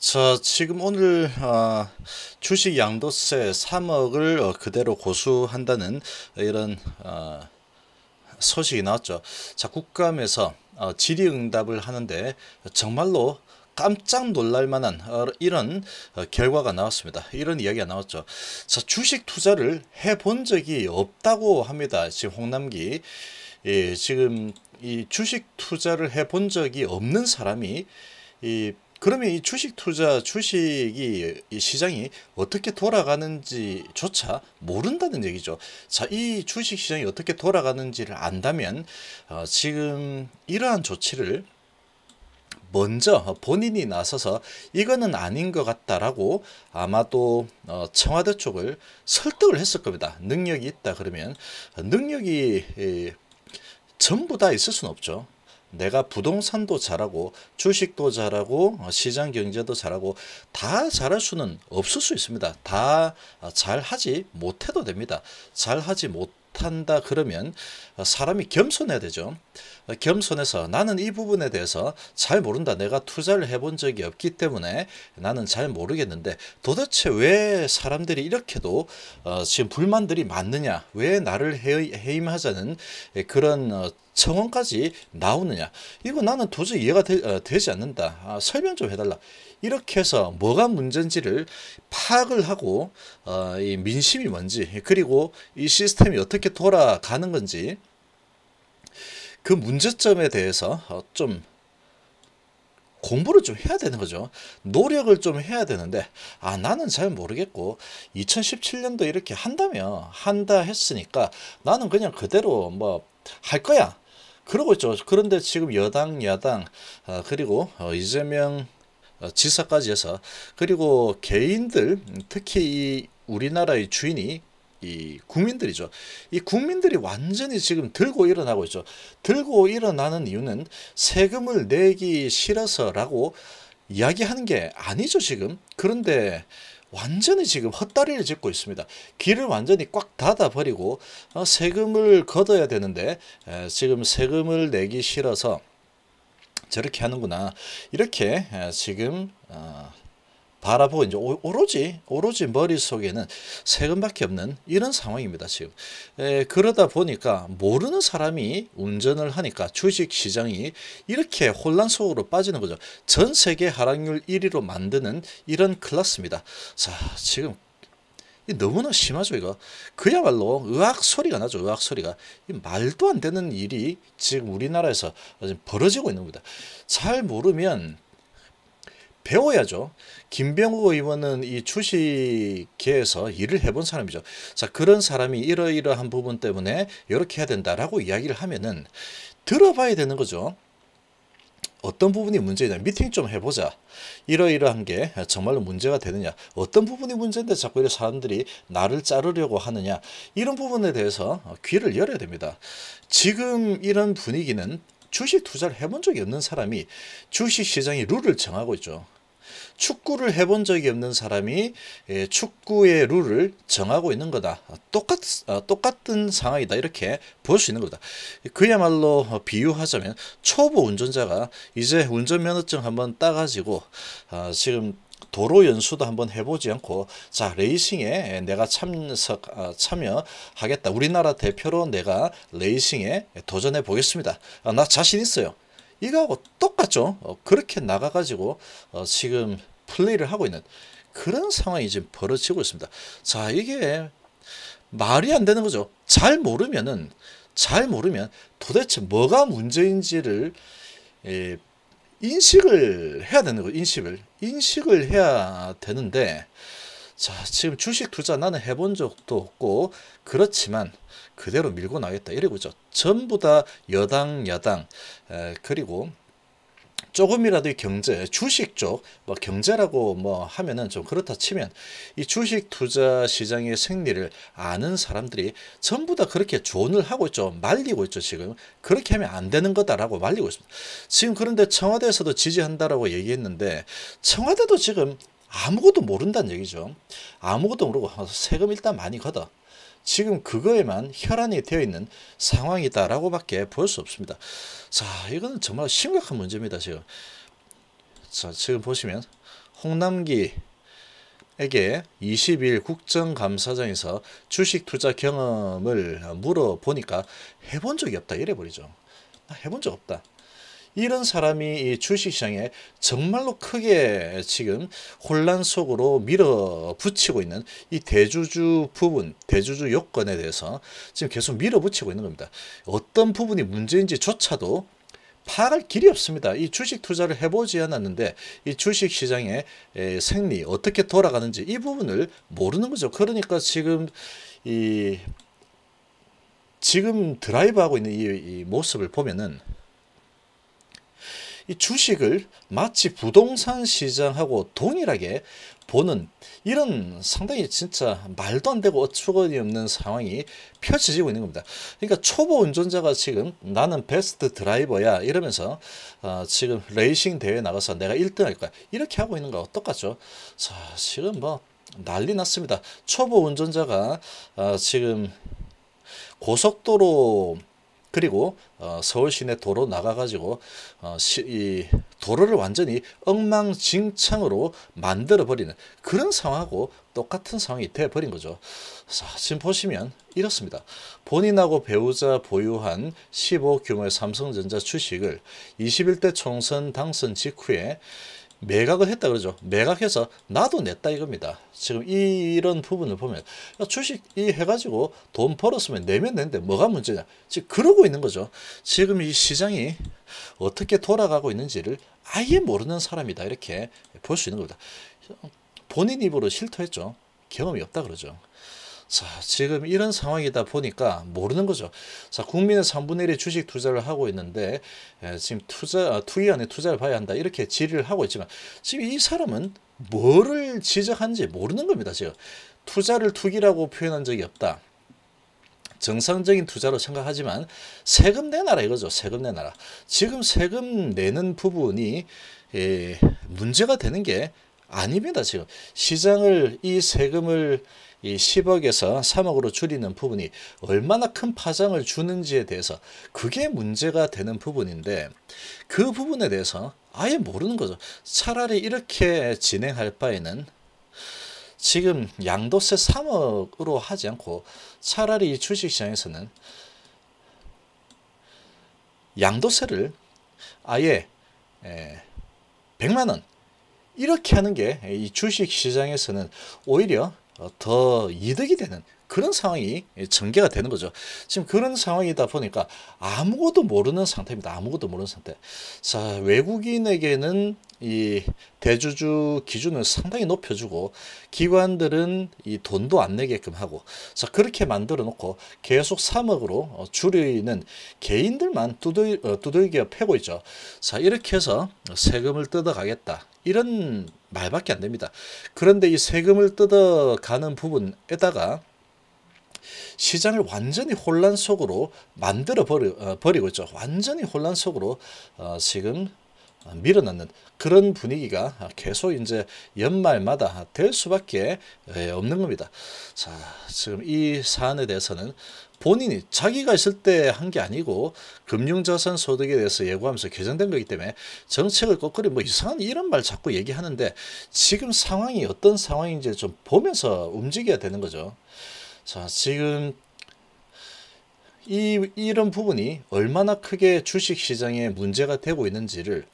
자, 지금 오늘 어, 주식 양도세 3억을 어, 그대로 고수한다는 이런 어, 소식이 나왔죠. 자, 국감에서 어, 질의응답을 하는데 정말로 깜짝 놀랄 만한 어, 이런 어, 결과가 나왔습니다. 이런 이야기가 나왔죠. 자, 주식 투자를 해 본 적이 없다고 합니다. 지금 홍남기 예, 지금 이 주식 투자를 해 본 적이 없는 사람이 이 그러면 이 주식 투자, 주식이 이 시장이 어떻게 돌아가는지조차 모른다는 얘기죠. 자, 이 주식 시장이 어떻게 돌아가는지를 안다면 어, 지금 이러한 조치를 먼저 본인이 나서서 이거는 아닌 것 같다라고 아마도 어, 청와대 쪽을 설득을 했을 겁니다. 능력이 있다 그러면 능력이 전부 다 있을 수는 없죠. 내가 부동산도 잘하고 주식도 잘하고 어, 시장 경제도 잘하고 다 잘할 수는 없을 수 있습니다. 다 어, 잘하지 못해도 됩니다. 잘하지 못 한다 그러면 어, 사람이 겸손해야 되죠. 겸손해서 나는 이 부분에 대해서 잘 모른다. 내가 투자를 해본 적이 없기 때문에 나는 잘 모르겠는데 도대체 왜 사람들이 이렇게도 지금 불만들이 많느냐. 왜 나를 해임하자는 예, 그런 청원까지 나오느냐 이거 나는 도저히 이해가 되, 어, 지 않는다 아, 설명 좀 해달라 이렇게 해서 뭐가 문제인지를 파악을 하고 어, 이 민심이 뭔지 그리고 이 시스템이 어떻게 돌아가는 건지 그 문제점에 대해서 어, 좀 공부를 좀 해야 되는 거죠. 노력을 좀 해야 되는데 아 나는 잘 모르겠고 2017년도 이렇게 한다면 한다 했으니까 나는 그냥 그대로 뭐 할 거야. 그러고 있죠. 그런데 지금 여당, 야당, 어, 그리고 어, 이재명 어, 지사까지 해서 그리고 개인들 특히 이 우리나라의 주인이 이 국민들이죠. 이 국민들이 완전히 지금 들고 일어나고 있죠. 들고 일어나는 이유는 세금을 내기 싫어서라고 이야기하는 게 아니죠, 지금. 그런데 완전히 지금 헛다리를 짚고 있습니다. 길을 완전히 꽉 닫아버리고 어, 세금을 걷어야 되는데 지금 세금을 내기 싫어서 저렇게 하는구나. 이렇게 지금 어, 바라보고 이제 오로지 오로지 머릿속에는 세금밖에 없는 이런 상황입니다 지금 에, 그러다 보니까 모르는 사람이 운전을 하니까 주식시장이 이렇게 혼란 속으로 빠지는 거죠 전 세계 하락률 1위로 만드는 이런 클라스입니다 자 지금 너무나 심하죠 이거 그야말로 의학 소리가 나죠 의학 소리가 말도 안 되는 일이 지금 우리나라에서 벌어지고 있는 겁니다 잘 모르면 배워야죠. 김병우 의원은 이 주식계에서 일을 해본 사람이죠. 자 그런 사람이 이러이러한 부분 때문에 이렇게 해야 된다라고 이야기를 하면은 들어봐야 되는 거죠. 어떤 부분이 문제냐 미팅 좀 해보자 이러이러한 게 정말로 문제가 되느냐 어떤 부분이 문제인데 자꾸 이렇 사람들이 나를 자르려고 하느냐 이런 부분에 대해서 귀를 열어야 됩니다 지금 이런 분위기는 주식 투자를 해본 적이 없는 사람이 주식시장이 룰을 정하고 있죠 축구를 해본 적이 없는 사람이 예, 축구의 룰을 정하고 있는 거다. 아, 똑같, 아, 똑같은 상황이다. 이렇게 볼 수 있는 거다. 그야말로 비유하자면 초보 운전자가 이제 운전면허증 한번 따가지고 아, 지금 도로 연수도 한번 해보지 않고 자 레이싱에 내가 참석 참여하겠다 우리나라 대표로 내가 레이싱에 도전해 보겠습니다 나 자신 있어요 이거하고 똑같죠. 어, 그렇게 나가가지고 어, 지금 플레이를 하고 있는 그런 상황이 지금 벌어지고 있습니다. 자 이게 말이 안 되는 거죠. 잘 모르면은 잘 모르면 도대체 뭐가 문제인지를 예, 인식을 해야 되는 거예요. 인식을 인식을 해야 되는데 자, 지금 주식 투자 나는 해본 적도 없고 그렇지만 그대로 밀고 나겠다 이러고죠. 전부 다 여당 야당 에, 그리고 조금이라도 경제 주식 쪽뭐 경제라고 뭐 하면은 좀 그렇다 치면 이 주식 투자 시장의 생리를 아는 사람들이 전부 다 그렇게 조언을 하고 있죠 말리고 있죠 지금 그렇게 하면 안 되는 거다라고 말리고 있습니다 지금 그런데 청와대에서도 지지한다라고 얘기했는데 청와대도 지금 아무것도 모른다는 얘기죠. 아무것도 모르고 세금 일단 많이 걷어. 지금 그거에만 혈안이 되어 있는 상황이다라고 밖에 볼 수 없습니다. 자, 이거는 정말 심각한 문제입니다. 지금. 자, 지금 보시면 홍남기 에게 20일 국정감사장에서 주식 투자 경험을 물어보니까 해본 적이 없다 이래 버리죠. 아, 해본 적 없다. 이런 사람이 이 주식시장에 정말로 크게 지금 혼란 속으로 밀어붙이고 있는 이 대주주 부분, 대주주 요건에 대해서 지금 계속 밀어붙이고 있는 겁니다. 어떤 부분이 문제인지조차도 파악할 길이 없습니다. 이 주식 투자를 해보지 않았는데 이 주식 시장의 생리 어떻게 돌아가는지 이 부분을 모르는 거죠. 그러니까 지금 이 지금 드라이브하고 있는 이, 이 모습을 보면은 이 주식을 마치 부동산 시장하고 동일하게 보는 이런 상당히 진짜 말도 안 되고 어처구니 없는 상황이 펼쳐지고 있는 겁니다. 그러니까 초보 운전자가 지금 나는 베스트 드라이버야 이러면서 어 지금 레이싱 대회 나가서 내가 1등 할 거야 이렇게 하고 있는 거 똑같죠. 자, 지금 뭐 난리 났습니다. 초보 운전자가 어 지금 고속도로 그리고 어, 서울 시내 도로 나가가지고 어, 시, 이 도로를 완전히 엉망진창으로 만들어버리는 그런 상황하고 똑같은 상황이 돼버린 거죠. 자, 지금 보시면 이렇습니다. 본인하고 배우자 보유한 15 규모의 삼성전자 주식을 21대 총선 당선 직후에 매각을 했다 그러죠. 매각해서 나도 냈다 이겁니다. 지금 이런 부분을 보면 그러니까 주식 이 해가지고 돈 벌었으면 내면 되는데 뭐가 문제냐. 지금 그러고 있는 거죠. 지금 이 시장이 어떻게 돌아가고 있는지를 아예 모르는 사람이다 이렇게 볼 수 있는 겁니다. 본인 입으로 실토했죠. 경험이 없다 그러죠. 자, 지금 이런 상황이다 보니까 모르는 거죠. 자, 국민의 3분의 1이 주식 투자를 하고 있는데 예, 지금 투자 아, 투기안에 투자를 봐야 한다. 이렇게 질의를 하고 있지만 지금 이 사람은 뭐를 지적한지 모르는 겁니다. 지금 투자를 투기라고 표현한 적이 없다. 정상적인 투자로 생각하지만 세금 내놔라 이거죠. 세금 내놔라. 지금 세금 내는 부분이 예, 문제가 되는 게 아닙니다. 지금 시장을 이 세금을 이 10억에서 3억으로 줄이는 부분이 얼마나 큰 파장을 주는지에 대해서 그게 문제가 되는 부분인데 그 부분에 대해서 아예 모르는 거죠. 차라리 이렇게 진행할 바에는 지금 양도세 3억으로 하지 않고 차라리 주식시장에서는 양도세를 아예 100만원 이렇게 하는 게 이 주식 시장에서는 오히려 어, 더 이득이 되는 그런 상황이 전개가 되는 거죠. 지금 그런 상황이다 보니까 아무것도 모르는 상태입니다. 아무것도 모르는 상태. 자, 외국인에게는 이 대주주 기준을 상당히 높여주고 기관들은 이 돈도 안 내게끔 하고 자 그렇게 만들어 놓고 계속 3억으로 어, 줄이는 개인들만 두들, 어, 두들겨 패고 있죠. 자 이렇게 해서 세금을 뜯어가겠다 이런 말밖에 안 됩니다. 그런데 이 세금을 뜯어가는 부분에다가 시장을 완전히 혼란 속으로 만들어 버리, 어, 고 있죠. 완전히 혼란 속으로 지금 아, 밀어넣는 그런 분위기가 계속 이제 연말마다 될 수밖에 예, 없는 겁니다. 자, 지금 이 사안에 대해서는 본인이 자기가 있을 때 한 게 아니고 금융자산 소득에 대해서 예고하면서 개정된 거기 때문에 정책을 거꾸로 뭐 이상한 이런 말 자꾸 얘기하는데 지금 상황이 어떤 상황인지 좀 보면서 움직여야 되는 거죠. 자, 지금 이, 이런 부분이 얼마나 크게 주식시장에 문제가 되고 있는지를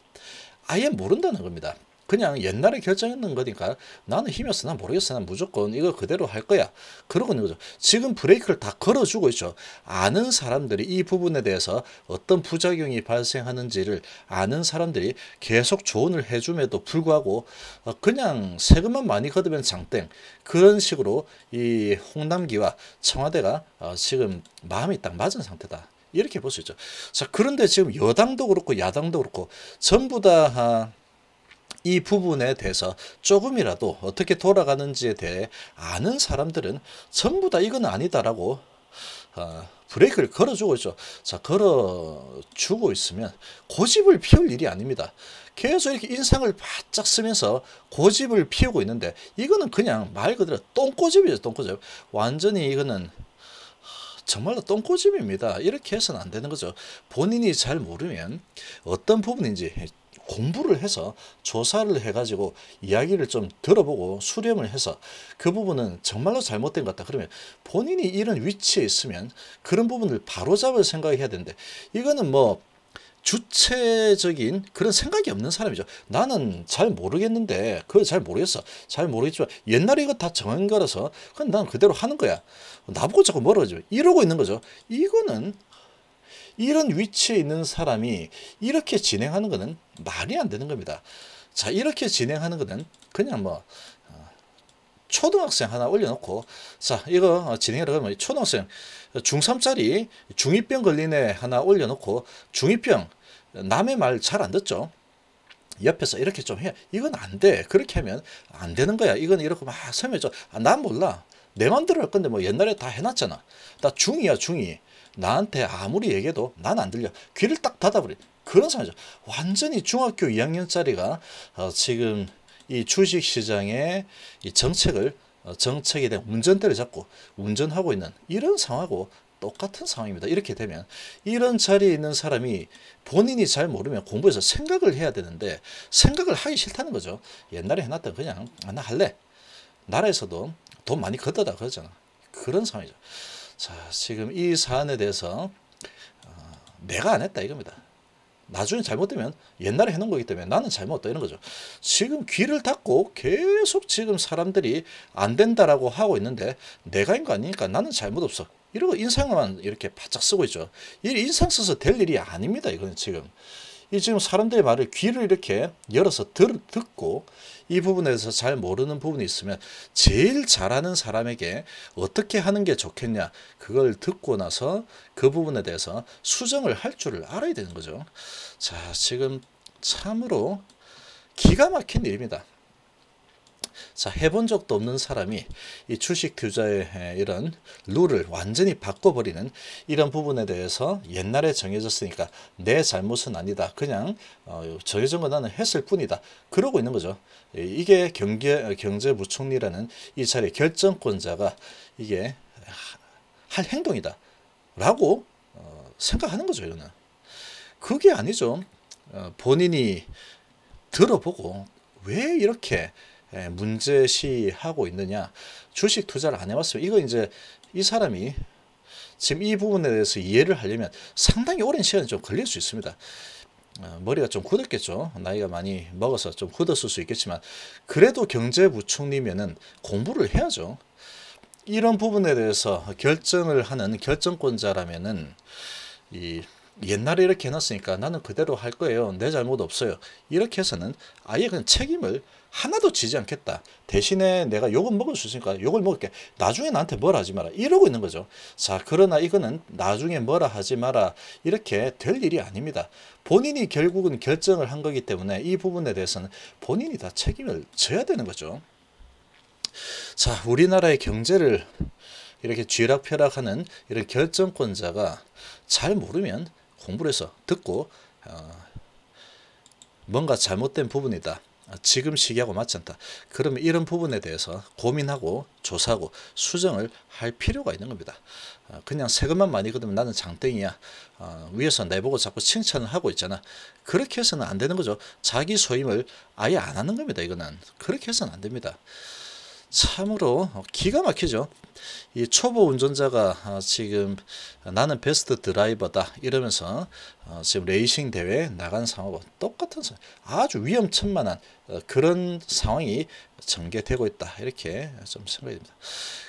아예 모른다는 겁니다. 그냥 옛날에 결정했는 거니까 나는 힘이 없어 난 모르겠어 난 무조건 이거 그대로 할 거야 그러고 있는 거죠 지금 브레이크를 다 걸어주고 있죠 아는 사람들이 이 부분에 대해서 어떤 부작용이 발생하는지를 아는 사람들이 계속 조언을 해줌에도 불구하고 어, 그냥 세금만 많이 걷으면 장땡 그런 식으로 이 홍남기와 청와대가 어, 지금 마음이 딱 맞은 상태다 이렇게 볼 수 있죠. 자, 그런데 지금 여당도 그렇고 야당도 그렇고 전부 다 이 부분에 대해서 조금이라도 어떻게 돌아가는지에 대해 아는 사람들은 전부 다 이건 아니다라고 어, 브레이크를 걸어주고 있죠. 자, 걸어주고 있으면 고집을 피울 일이 아닙니다. 계속 이렇게 인상을 바짝 쓰면서 고집을 피우고 있는데 이거는 그냥 말 그대로 똥꼬집이죠, 똥꼬집. 완전히 이거는 정말로 똥꼬집입니다. 이렇게 해서는 안 되는 거죠. 본인이 잘 모르면 어떤 부분인지 공부를 해서 조사를 해가지고 이야기를 좀 들어보고 수렴을 해서 그 부분은 정말로 잘못된 것 같다. 그러면 본인이 이런 위치에 있으면 그런 부분을 바로잡을 생각해야 되는데 이거는 뭐 주체적인 그런 생각이 없는 사람이죠. 나는 잘 모르겠는데 그걸 잘 모르겠어. 잘 모르겠지만 옛날에 이거 다 정한 거라서 그냥 난 그대로 하는 거야. 나보고 자꾸 뭐라죠. 이러고 있는 거죠. 이거는 이런 위치에 있는 사람이 이렇게 진행하는 거는 말이 안 되는 겁니다. 자 이렇게 진행하는 거는 그냥 뭐 초등학생 하나 올려놓고 자 이거 어, 진행을 하면 초등학생 중3짜리 중이병 걸린 애 하나 올려놓고 중이병 남의 말 잘 안 듣죠. 옆에서 이렇게 좀 해. 이건 안 돼. 그렇게 하면 안 되는 거야. 이건 이렇게 막 설명해줘. 아, 난 몰라. 내 맘대로 할 건데 뭐 옛날에 다 해놨잖아. 나 중이야 중이. 나한테 아무리 얘기해도 난 안 들려. 귀를 딱 닫아버려. 그런 상황이죠. 완전히 중학교 2학년짜리가 어, 지금 이 주식 시장의 이 정책을 어, 정책에 대한 운전대를 잡고 운전하고 있는 이런 상황하고 똑같은 상황입니다. 이렇게 되면 이런 자리에 있는 사람이 본인이 잘 모르면 공부해서 생각을 해야 되는데 생각을 하기 싫다는 거죠. 옛날에 해놨던 그냥 아, 나 할래. 나라에서도 돈 많이 걷어다 그러잖아. 그런 상황이죠. 자 지금 이 사안에 대해서 어, 내가 안 했다 이겁니다. 나중에 잘못되면 옛날에 해놓은 거기 때문에 나는 잘못다 했 이런 거죠. 지금 귀를 닫고 계속 지금 사람들이 안 된다라고 하고 있는데 내가인 거 아니니까 나는 잘못 없어. 이러고 인상만 이렇게 바짝 쓰고 있죠. 이 인상 써서 될 일이 아닙니다. 이거는 지금. 이 지금 사람들의 말을 귀를 이렇게 열어서 들, 듣고 이 부분에서 잘 모르는 부분이 있으면 제일 잘하는 사람에게 어떻게 하는 게 좋겠냐 그걸 듣고 나서 그 부분에 대해서 수정을 할 줄을 알아야 되는 거죠. 자 지금 참으로 기가 막힌 일입니다. 자, 해본 적도 없는 사람이 이주식 규제의 이런 룰을 완전히 바꿔버리는 이런 부분에 대해서 옛날에 정해졌으니까 내 잘못은 아니다. 그냥 어, 정해진 거 나는 했을 뿐이다. 그러고 있는 거죠. 이게 경제, 경제부총리라는 이자리 결정권자가 이게 할 행동이다. 라고 어, 생각하는 거죠. 이거는. 그게 아니죠. 어, 본인이 들어보고 왜 이렇게 예, 문제시하고 있느냐 주식 투자를 안 해봤어요 이거 이제 이 사람이 지금 이 부분에 대해서 이해를 하려면 상당히 오랜 시간이 좀 걸릴 수 있습니다 어, 머리가 좀 굳었겠죠 나이가 많이 먹어서 좀 굳었을 수 있겠지만 그래도 경제부총리면은 공부를 해야죠 이런 부분에 대해서 결정을 하는 결정권자라면은 이 옛날에 이렇게 해놨으니까 나는 그대로 할 거예요. 내 잘못 없어요. 이렇게 해서는 아예 그냥 책임을 하나도 지지 않겠다. 대신에 내가 욕은 먹을 수 있으니까 욕을 먹을게. 나중에 나한테 뭐라 하지 마라. 이러고 있는 거죠. 자, 그러나 이거는 나중에 뭐라 하지 마라. 이렇게 될 일이 아닙니다. 본인이 결국은 결정을 한 거기 때문에 이 부분에 대해서는 본인이 다 책임을 져야 되는 거죠. 자, 우리나라의 경제를 이렇게 쥐락펴락하는 이런 결정권자가 잘 모르면 공부를 해서 듣고 어, 뭔가 잘못된 부분이다. 지금 시기하고 맞지 않다. 그러면 이런 부분에 대해서 고민하고 조사하고 수정을 할 필요가 있는 겁니다. 어, 그냥 세금만 많이 걷으면 나는 장땡이야. 어, 위에서 내보고 자꾸 칭찬을 하고 있잖아. 그렇게 해서는 안 되는 거죠. 자기 소임을 아예 안 하는 겁니다. 이거는. 그렇게 해서는 안 됩니다. 참으로 기가 막히죠. 이 초보 운전자가 아, 지금 나는 베스트 드라이버다 이러면서 어, 지금 레이싱 대회 나간 상황과 똑같은 아주 위험천만한 어, 그런 상황이 전개되고 있다 이렇게 좀 생각이 듭니다.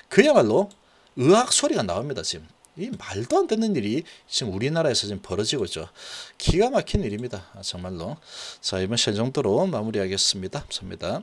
그야말로 의학 소리가 나옵니다 지금. 이 말도 안 되는 일이 지금 우리나라에서 지금 벌어지고 있죠. 기가 막힌 일입니다. 아, 정말로. 자, 이번 시간 정도로 마무리하겠습니다. 감사합니다.